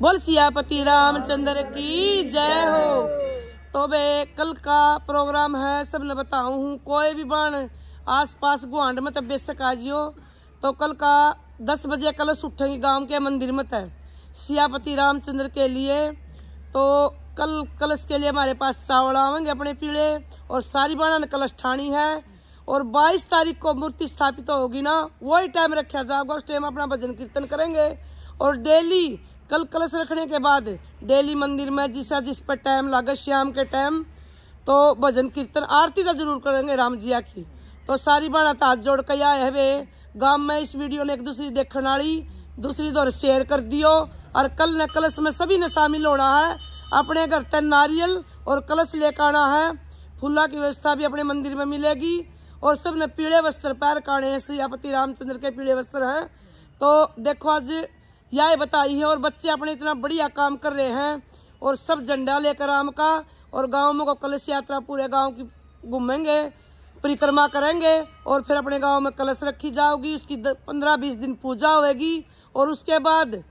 बोल सियापति रामचंद्र की जय हो तो बे कल का प्रोग्राम है सब ने बताऊ हूँ कोई भी बाण आस पास गुआंड में बेसक आ जियो तो कल का दस बजे कलश उठेगी गांव के मंदिर में है सियापति रामचंद्र के लिए तो कल कलश के लिए हमारे पास चावल आवेंगे अपने पीड़े और सारी बाणा ने कलश ठाणी है और 22 तारीख को मूर्ति स्थापित तो होगी ना वही टाइम रखा जाएगा उस टाइम अपना भजन कीर्तन करेंगे और डेली कल कलश रखने के बाद डेली मंदिर में जिसा जिस पर टाइम लागे शाम के टाइम तो भजन कीर्तन आरती का जरूर करेंगे राम जिया की तो सारी बारात तो हाथ जोड़ के आए वे गांव में इस वीडियो ने एक दूसरी देखने वाली दूसरी दौर शेयर कर दियो और कल ने कलश में सभी ने शामिल होना है अपने घर तक नारियल और कलश लेकर आना है फूला की व्यवस्था भी अपने मंदिर में मिलेगी और सब ने पीड़े वस्त्र पैर काने हैं श्री आपति रामचंद्र के पीड़े वस्त्र हैं तो देखो आज यह बताई है और बच्चे अपने इतना बढ़िया काम कर रहे हैं और सब झंडा लेकर आम का और गाँव में को कलश यात्रा पूरे गाँव की घूमेंगे परिक्रमा करेंगे और फिर अपने गांव में कलश रखी जाओगी उसकी पंद्रह बीस दिन पूजा होगी और उसके बाद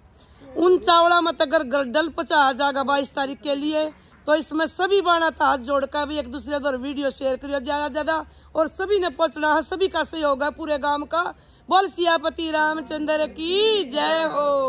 उन चावड़ा मत अगर गर्डल पचा जाएगा बाईस तारीख के लिए तो इसमें सभी बाणा था हाथ जोड़कर भी एक दूसरे को वीडियो शेयर करियो ज्यादा ज्यादा और सभी ने पहुंचना है सभी का सहयोग है पूरे गांव का बोल सियापति रामचंद्र की जय हो